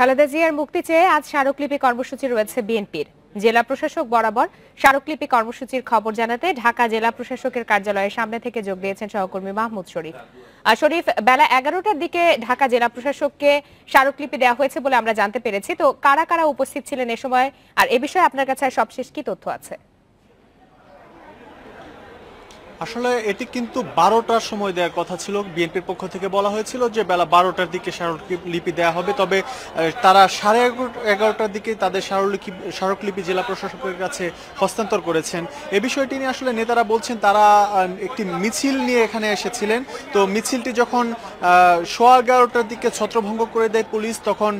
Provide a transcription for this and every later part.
খালেদা জিয়ার মুক্তি চেয়ে আজ স্মারকলিপি কর্মসূচি রয়েছে বিএনপির জেলা প্রশাসক বরাবর স্মারকলিপি কর্মসূচির খবর জানাতে ঢাকা জেলা প্রশাসকের কার্যালয়ের সামনে থেকে যোগ দিয়েছেন সহকর্মী মাহমুদ শরীফ শরীফ বেলা এগারোটার দিকে ঢাকা জেলা প্রশাসককে স্মারকলিপি দেওয়া হয়েছে বলে আমরা জানতে পেরেছি তো কারা কারা উপস্থিত ছিলেন এ সময় আর এ বিষয়ে আপনার কাছে সবশেষ কি তথ্য আছে আসলে এটি কিন্তু বারোটার সময় দেওয়ার কথা ছিল বিএনপির পক্ষ থেকে বলা হয়েছিল যে বেলা বারোটার দিকে স্মারকলিপি দেওয়া হবে তবে তারা সাড়ে এগারোটার দিকে তাদের স্মারকলিপি স্মারকলিপি জেলা প্রশাসকের কাছে হস্তান্তর করেছেন এ বিষয়টি নিয়ে আসলে নেতারা বলছেন তারা একটি মিছিল নিয়ে এখানে এসেছিলেন তো মিছিলটি যখন সোয়া এগারোটার দিকে ছত্রভঙ্গ করে দেয় পুলিশ তখন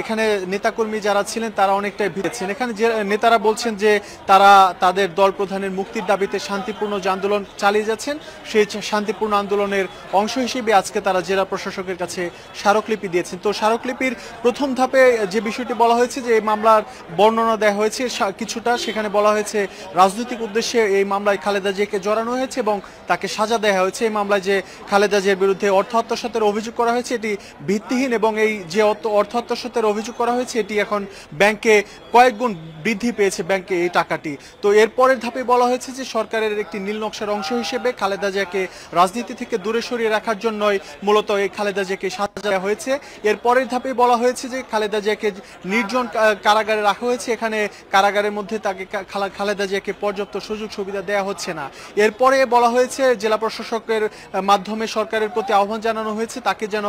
এখানে নেতাকর্মী যারা ছিলেন তারা অনেকটাই ভিড়েছেন এখানে যে নেতারা বলছেন যে তারা তাদের দল প্রধানের মুক্তির দাবিতে শান্তিপূর্ণ যে আন্দোলন চালিয়ে যাচ্ছেন সেই শান্তিপূর্ণ আন্দোলনের অংশ হিসেবে আজকে তারা জেলা প্রশাসকের কাছে স্মারকলিপি দিয়েছেন তো স্মারকলিপির প্রথম ধাপে যে বিষয়টি বলা হয়েছে যে এই মামলার বর্ণনা দেওয়া হয়েছে কিছুটা সেখানে বলা হয়েছে রাজনৈতিক উদ্দেশ্যে এই মামলায় খালেদা জিয়াকে জড়ানো হয়েছে এবং তাকে সাজা দেওয়া হয়েছে এই মামলায় যে খালেদা জিয়ার বিরুদ্ধে অর্থ আত্মসাতের অভিযোগ করা হয়েছে এটি ভিত্তিহীন এবং এই যে অর্থ আত্মসাতের অভিযোগ করা হয়েছে এটি এখন ব্যাংকে কয়েক গুণ বৃদ্ধি পেয়েছে ব্যাংকে এই টাকাটি তো এরপরের ধাপে বলা হয়েছে যে সরকারের একটি নীল নকশার অংশ অংশ হিসেবে খালেদা জিয়াকে রাজনীতি থেকে দূরে সরিয়ে রাখার জন্যই মূলত এই খালেদা জিয়াকে সাজা দেওয়া হয়েছে এর পরের ধাপে বলা হয়েছে যে খালেদা জিয়াকে নির্জন কারাগারে রাখা হয়েছে এখানে কারাগারের মধ্যে তাকে খালেদা জিয়াকে পর্যাপ্ত সুযোগ সুবিধা দেওয়া হচ্ছে না এরপরে বলা হয়েছে জেলা প্রশাসকের মাধ্যমে সরকারের প্রতি আহ্বান জানানো হয়েছে তাকে যেন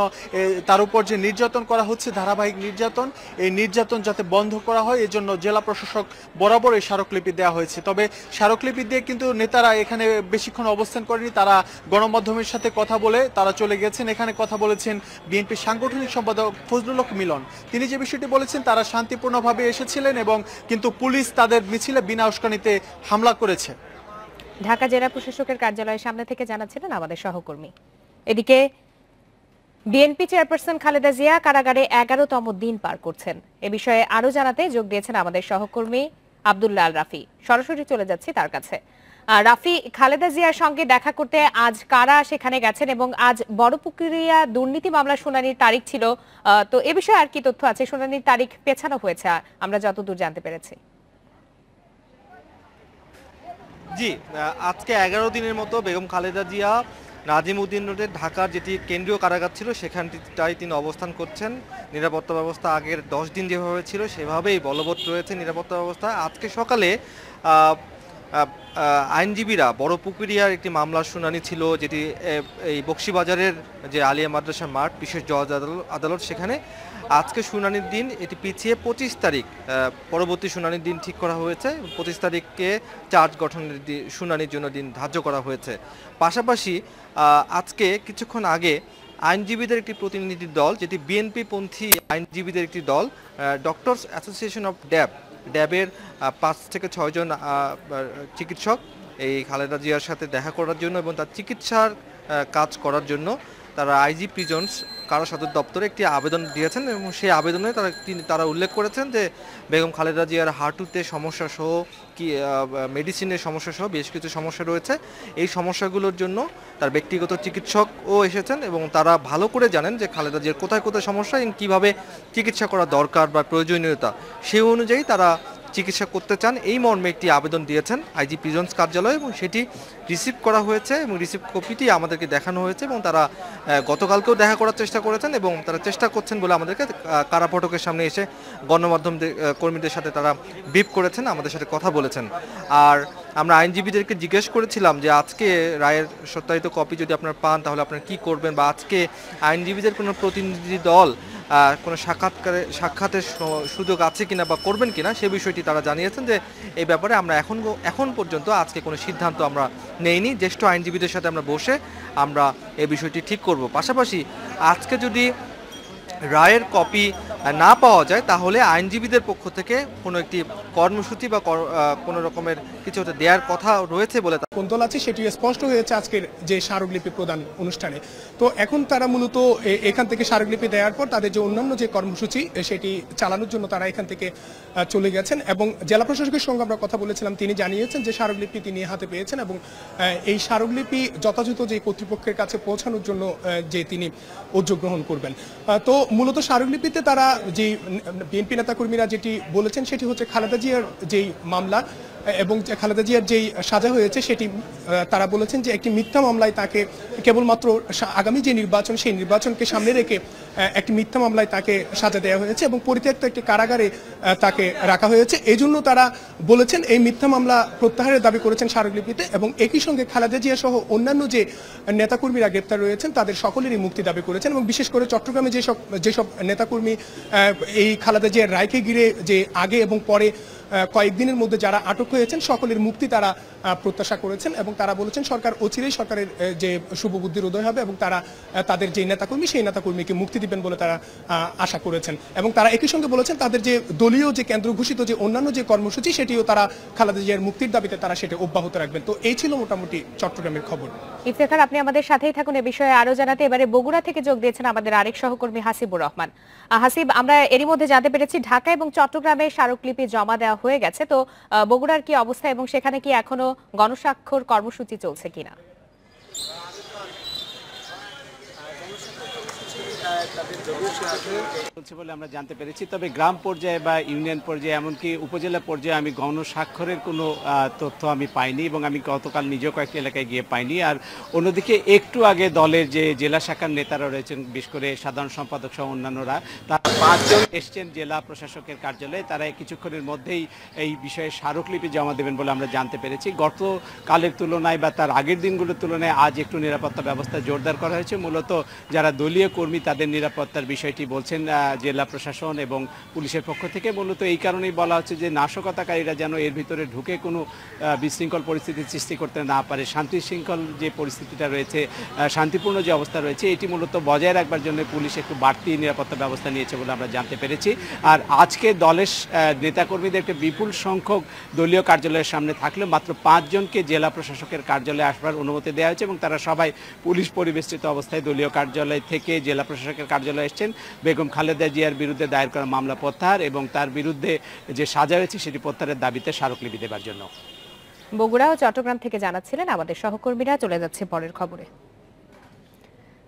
তার উপর যে নির্যাতন করা হচ্ছে ধারাবাহিক নির্যাতন এই নির্যাতন যাতে বন্ধ করা হয় এজন্য জেলা প্রশাসক বরাবর এই স্মারকলিপি দেওয়া হয়েছে তবে স্মারকলিপি দিয়ে কিন্তু নেতারা এখানে বেশি বেশিক্ষণ অবস্থান করেনি তারা গণমাধ্যমের সাথে কথা বলে তারা চলে গেছেন এখানে কথা বলেছেন বিএনপি সাংগঠনিক সম্পাদক ফজলুল হক মিলন তিনি যে বিষয়টি বলেছেন তারা শান্তিপূর্ণভাবে এসেছিলেন এবং কিন্তু পুলিশ তাদের মিছিলে বিনা উস্কানিতে হামলা করেছে ঢাকা জেলা প্রশাসকের কার্যালয়ের সামনে থেকে জানাচ্ছিলেন আমাদের সহকর্মী এদিকে বিএনপি চেয়ারপারসন খালেদা জিয়া কারাগারে এগারোতম দিন পার করছেন এ বিষয়ে আরো জানাতে যোগ দিয়েছেন আমাদের সহকর্মী আবদুল্লাহ আল রাফি সরাসরি চলে যাচ্ছি তার কাছে রাফি খালেদা জিয়ার সঙ্গে দেখা করতে আজ কারা সেখানে গেছেন এবং আজ বড় প্রক্রিয়া দুর্নীতি মামলা শুনানির তারিখ ছিল তো এ বিষয়ে আর কি তথ্য আছে শুনানির তারিখ পেছানো হয়েছে আমরা যতদূর জানতে পেরেছি জি আজকে এগারো দিনের মতো বেগম খালেদা জিয়া নাজিমউদ্দিন রোডের ঢাকার যেটি কেন্দ্রীয় কারাগার ছিল সেখানটিটাই তিনি অবস্থান করছেন নিরাপত্তা ব্যবস্থা আগের দশ দিন যেভাবে ছিল সেভাবেই বলবৎ রয়েছে নিরাপত্তা ব্যবস্থা আজকে সকালে আইনজীবীরা বড় পুকুরিয়ার একটি মামলার শুনানি ছিল যেটি এই বক্সিবাজারের যে আলিয়া মাদ্রাসা মাঠ বিশেষ জজ আদালত সেখানে আজকে শুনানির দিন এটি পিছিয়ে পঁচিশ তারিখ পরবর্তী শুনানির দিন ঠিক করা হয়েছে পঁচিশ তারিখকে চার্জ গঠনের শুনানির জন্য দিন ধার্য করা হয়েছে পাশাপাশি আজকে কিছুক্ষণ আগে আইনজীবীদের একটি প্রতিনিধি দল যেটি বিএনপি পন্থী আইনজীবীদের একটি দল ডক্টরস অ্যাসোসিয়েশন অফ ড্যাব ড্যাবের পাঁচ থেকে ছয়জন চিকিৎসক এই খালেদা জিয়ার সাথে দেখা করার জন্য এবং তার চিকিৎসার কাজ করার জন্য তারা আইজি প্রিজন্স কারো সদর দপ্তরে একটি আবেদন দিয়েছেন এবং সেই আবেদনে তারা তিনি তারা উল্লেখ করেছেন যে বেগম খালেদা জিয়ার হাঁটুতে সমস্যা সহ কি মেডিসিনের সমস্যা সহ বেশ কিছু সমস্যা রয়েছে এই সমস্যাগুলোর জন্য তার ব্যক্তিগত চিকিৎসকও এসেছেন এবং তারা ভালো করে জানেন যে খালেদা জিয়ার কোথায় কোথায় সমস্যা এবং কীভাবে চিকিৎসা করা দরকার বা প্রয়োজনীয়তা সেই অনুযায়ী তারা চিকিৎসা করতে চান এই মর্মে একটি আবেদন দিয়েছেন আইজি প্রিজন্স কার্যালয় এবং সেটি রিসিভ করা হয়েছে এবং রিসিভ কপিটি আমাদেরকে দেখানো হয়েছে এবং তারা গতকালকেও দেখা করার চেষ্টা করেছেন এবং তারা চেষ্টা করছেন বলে আমাদেরকে কারাফটকের সামনে এসে গণমাধ্যম কর্মীদের সাথে তারা বিপ করেছেন আমাদের সাথে কথা বলেছেন আর আমরা আইনজীবীদেরকে জিজ্ঞেস করেছিলাম যে আজকে রায়ের সত্যায়িত কপি যদি আপনারা পান তাহলে আপনারা কি করবেন বা আজকে আইনজীবীদের কোনো প্রতিনিধি দল কোনো সাক্ষাৎকারে সাক্ষাতের সুযোগ আছে কিনা বা করবেন কিনা সে বিষয়টি তারা জানিয়েছেন যে এই ব্যাপারে আমরা এখন এখন পর্যন্ত আজকে কোনো সিদ্ধান্ত আমরা নেইনি জ্যেষ্ঠ আইনজীবীদের সাথে আমরা বসে আমরা এই বিষয়টি ঠিক করব পাশাপাশি আজকে যদি রায়ের কপি না পাওয়া যায় তাহলে আইনজীবীদের পক্ষ থেকে কোনো একটি কর্মসূচি বা কোনো রকমের কিছু একটা দেওয়ার কথা রয়েছে বলে দল আছে সেটি স্পষ্ট হয়েছে আজকের যে স্মারকলিপি প্রদান অনুষ্ঠানে তো এখন তারা মূলত এখান থেকে স্মারকলিপি দেওয়ার পর তাদের যে অন্যান্য যে কর্মসূচি সেটি চালানোর জন্য তারা এখান থেকে চলে গেছেন এবং জেলা প্রশাসকের সঙ্গে আমরা কথা বলেছিলাম তিনি জানিয়েছেন যে স্মারকলিপি তিনি হাতে পেয়েছেন এবং এই স্মারকলিপি যথাযথ যে কর্তৃপক্ষের কাছে পৌঁছানোর জন্য যে তিনি উদ্যোগ গ্রহণ করবেন তো মূলত স্মারকলিপিতে তারা যে বিএনপি নেতাকর্মীরা যেটি বলেছেন সেটি হচ্ছে খালেদা জিয়ার যেই মামলা এবং যে খালেদা জিয়ার যেই সাজা হয়েছে সেটি তারা বলেছেন যে একটি মিথ্যা মামলায় তাকে কেবলমাত্র আগামী যে নির্বাচন সেই নির্বাচনকে সামনে রেখে একটি মিথ্যা মামলায় তাকে সাজা দেওয়া হয়েছে এবং পরিত্যক্ত একটি কারাগারে তাকে রাখা হয়েছে এই জন্য তারা বলেছেন এই মিথ্যা মামলা প্রত্যাহারের দাবি করেছেন স্মারকলিপিতে এবং একই সঙ্গে খালেদা জিয়া সহ অন্যান্য যে নেতাকর্মীরা গ্রেপ্তার রয়েছেন তাদের সকলেরই মুক্তি দাবি করেছেন এবং বিশেষ করে চট্টগ্রামে যেসব যেসব নেতাকর্মী এই খালেদা জিয়ার রায়কে ঘিরে যে আগে এবং পরে কয়েকদিনের মধ্যে যারা আটক হয়েছেন সকলের মুক্তি তারা প্রত্যাশা করেছেন এবং তারা বলেছেন সরকার অচিরেই সরকারের যে শুভবুদ্ধির উদয় হবে এবং তারা তাদের যে নেতাকর্মী সেই নেতাকর্মীকে মুক্তি দিবেন বলে তারা আশা করেছেন এবং তারা একই সঙ্গে বলেছেন তাদের যে দলীয় যে কেন্দ্র ঘোষিত যে অন্যান্য যে কর্মসূচি সেটিও তারা খালেদা জিয়ার মুক্তির দাবিতে তারা সেটা অব্যাহত রাখবেন তো এই ছিল মোটামুটি চট্টগ্রামের খবর ইফতেখার আপনি আমাদের সাথেই থাকুন এ বিষয়ে আরো জানাতে এবারে বগুড়া থেকে যোগ দিয়েছেন আমাদের আরেক সহকর্মী হাসিবুর রহমান হাসিব আমরা এরই মধ্যে জানতে পেরেছি ঢাকা এবং চট্টগ্রামে স্মারকলিপি জমা দেওয়া হয়ে গেছে তো বগুড়ার কি অবস্থা এবং সেখানে কি এখনো গণস্বাক্ষর কর্মসূচি চলছে কিনা বলে আমরা জানতে পেরেছি তবে গ্রাম পর্যায়ে বা ইউনিয়ন পর্যায়ে এমনকি উপজেলা পর্যায়ে আমি গণ স্বাক্ষরের কোনো তথ্য আমি পাইনি এবং আমি গতকাল নিজেও কয়েকটি এলাকায় গিয়ে পাইনি আর অন্যদিকে একটু আগে দলের যে জেলা শাখার নেতারা রয়েছেন বিশেষ করে সাধারণ সম্পাদক সহ অন্যান্যরা তারা পাঁচজন এসছেন জেলা প্রশাসকের কার্যালয়ে তারা কিছুক্ষণের মধ্যেই এই বিষয়ে স্মারকলিপি জমা দেবেন বলে আমরা জানতে পেরেছি গতকালের তুলনায় বা তার আগের দিনগুলোর তুলনায় আজ একটু নিরাপত্তা ব্যবস্থা জোরদার করা হয়েছে মূলত যারা দলীয় কর্মী তাদের নিরাপত্তা নিরাপত্তার বিষয়টি বলছেন জেলা প্রশাসন এবং পুলিশের পক্ষ থেকে মূলত এই কারণেই বলা হচ্ছে যে নাশকতাকারীরা যেন এর ভিতরে ঢুকে কোনো বিশৃঙ্খল পরিস্থিতি সৃষ্টি করতে না পারে শান্তি শৃঙ্খল যে পরিস্থিতিটা রয়েছে শান্তিপূর্ণ যে অবস্থা রয়েছে এটি মূলত বজায় রাখবার জন্য পুলিশ একটু বাড়তি নিরাপত্তা ব্যবস্থা নিয়েছে বলে আমরা জানতে পেরেছি আর আজকে দলের নেতাকর্মীদের একটা বিপুল সংখ্যক দলীয় কার্যালয়ের সামনে থাকলেও মাত্র পাঁচজনকে জেলা প্রশাসকের কার্যালয়ে আসবার অনুমতি দেওয়া হয়েছে এবং তারা সবাই পুলিশ পরিবেষ্টিত অবস্থায় দলীয় কার্যালয় থেকে জেলা প্রশাসকের কার্যালয়ে এসছেন বেগম খালেদা জিয়ার বিরুদ্ধে দায়ের করা মামলা প্রত্যাহার এবং তার বিরুদ্ধে যে সাজা হয়েছে সেটি প্রত্যাহারের দাবিতে স্মারকলিপি দেবার জন্য বগুড়া ও চট্টগ্রাম থেকে জানাচ্ছিলেন আমাদের সহকর্মীরা চলে যাচ্ছে পরের খবরে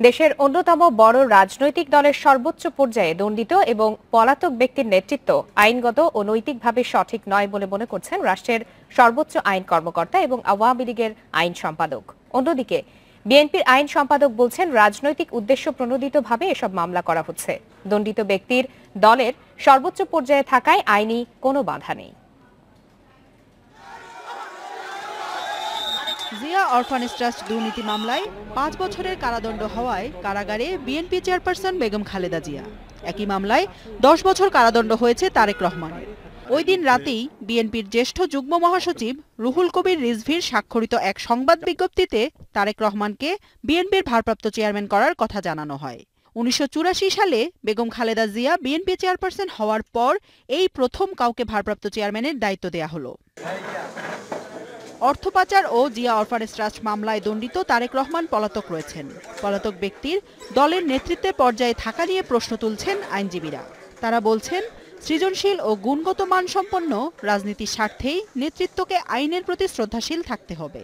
দেশের অন্যতম বড় রাজনৈতিক দলের সর্বোচ্চ পর্যায়ে দণ্ডিত এবং পলাতক ব্যক্তির নেতৃত্ব আইনগত ও নৈতিকভাবে সঠিক নয় বলে মনে করছেন রাষ্ট্রের সর্বোচ্চ আইন কর্মকর্তা এবং আওয়ামী লীগের আইন সম্পাদক অন্যদিকে বিএনপির আইন সম্পাদক বলছেন রাজনৈতিক উদ্দেশ্য প্রণোদিতভাবে এসব মামলা করা হচ্ছে দণ্ডিত ব্যক্তির দলের সর্বোচ্চ পর্যায়ে থাকায় আইনি কোনো বাধা নেই জিয়া অরফানেস ট্রাস্ট দুর্নীতি মামলায় পাঁচ বছরের কারাদণ্ড হওয়ায় কারাগারে বিএনপি চেয়ারপারসন বেগম খালেদা জিয়া একই মামলায় দশ বছর কারাদণ্ড হয়েছে তারেক রহমানের ওই দিন রাতেই বিএনপির জ্যেষ্ঠ যুগ্ম মহাসচিব রুহুল কবির রিজভির স্বাক্ষরিত এক সংবাদ বিজ্ঞপ্তিতে তারেক রহমানকে বিএনপির ভারপ্রাপ্ত চেয়ারম্যান করার কথা জানানো হয় উনিশশো সালে বেগম খালেদা জিয়া বিএনপি চেয়ারপারসন হওয়ার পর এই প্রথম কাউকে ভারপ্রাপ্ত চেয়ারম্যানের দায়িত্ব দেয়া হলো অর্থ পাচার ও জিয়া অরফারেস্ট ট্রাস্ট মামলায় দণ্ডিত তারেক রহমান পলাতক রয়েছেন পলাতক ব্যক্তির দলের নেতৃত্বে পর্যায়ে থাকা নিয়ে প্রশ্ন তুলছেন আইনজীবীরা তারা বলছেন সৃজনশীল ও গুণগত মানসম্পন্ন রাজনীতির স্বার্থেই নেতৃত্বকে আইনের প্রতি শ্রদ্ধাশীল থাকতে হবে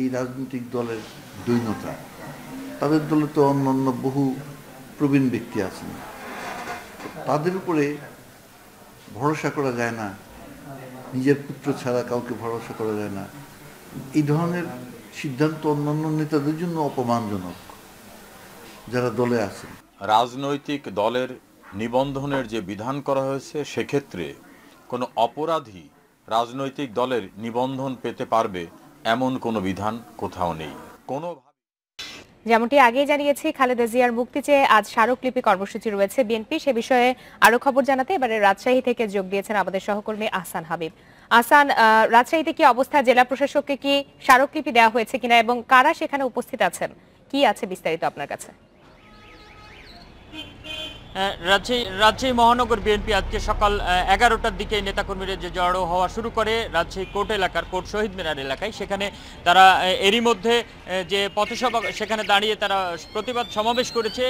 এই রাজনৈতিক দলের দৈনতা তাদের দলে তো অন্যান্য বহু প্রবীণ ব্যক্তি আছেন তাদের উপরে ভরসা করা যায় না নিজের পুত্র ছাড়া কাউকে ভরসা করা যায় না এই ধরনের সিদ্ধান্ত অন্যান্য নেতাদের জন্য অপমানজনক যারা দলে আছেন রাজনৈতিক দলের নিবন্ধনের যে বিধান করা হয়েছে সেক্ষেত্রে কোনো অপরাধী রাজনৈতিক দলের নিবন্ধন পেতে পারবে এমন কোনো বিধান কোথাও নেই কোনো যেমনটি আগে জানিয়েছি খালেদা জিয়ার মুক্তি চেয়ে আজ স্মারকলিপি কর্মসূচি রয়েছে বিএনপি সে বিষয়ে আরো খবর জানাতে এবারে রাজশাহী থেকে যোগ দিয়েছেন আমাদের সহকর্মী আহসান হাবিব আহসান রাজশাহীতে কি অবস্থা জেলা প্রশাসককে কি স্মারকলিপি দেওয়া হয়েছে কিনা এবং কারা সেখানে উপস্থিত আছেন কি আছে বিস্তারিত আপনার কাছে হ্যাঁ, রাজশাহী রাজশাহী মহানগর বিএনপি আজকে সকাল এগারোটার দিকে নেতাকর্মীরা যে জড়ো হওয়া শুরু করে রাজশাহী কোর্ট এলাকার কোর্ট শহীদ মিনার এলাকায় সেখানে তারা এরই মধ্যে যে পথসভা সেখানে দাঁড়িয়ে তারা প্রতিবাদ সমাবেশ করেছে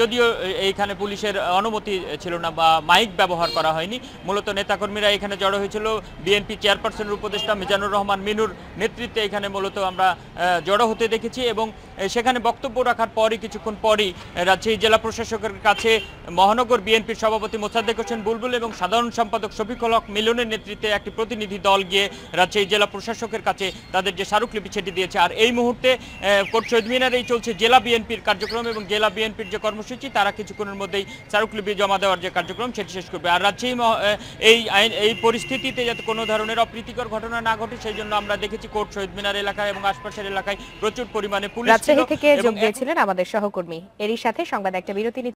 যদিও এইখানে পুলিশের অনুমতি ছিল না বা মাইক ব্যবহার করা হয়নি মূলত নেতাকর্মীরা এখানে জড়ো হয়েছিল বিএনপি চেয়ারপারসনের উপদেষ্টা মিজানুর রহমান মিনুর নেতৃত্বে এখানে মূলত আমরা জড়ো হতে দেখেছি এবং সেখানে বক্তব্য রাখার পরই কিছুক্ষণ পরই রাজশাহী জেলা প্রশাসকের কাছে মহানগর বিএনপির সভাপতি মোসাদ্দেক হোসেন বুলবুল এবং সাধারণ সম্পাদক শফিকুল হক মিলনের নেতৃত্বে একটি প্রতিনিধি দল গিয়ে রাজশাহী জেলা প্রশাসকের কাছে তাদের যে স্মারকলিপি সেটি দিয়েছে আর এই মুহূর্তে কোর্ট শহীদ মিনারেই চলছে জেলা বিএনপির কার্যক্রম এবং জেলা বিএনপির যে কর্মসূচি তারা কিছুক্ষণের মধ্যেই স্মারকলিপি জমা দেওয়ার যে কার্যক্রম সেটি শেষ করবে আর রাজশাহী এই আইন এই পরিস্থিতিতে যাতে কোনো ধরনের অপ্রীতিকর ঘটনা না ঘটে সেই জন্য আমরা দেখেছি কোর্ট শহীদ মিনার এলাকায় এবং আশপাশের এলাকায় প্রচুর পরিমাণে পুলিশ থেকে যোগ দিয়েছিলেন আমাদের সহকর্মী এরই সাথে সংবাদ একটা বিরতি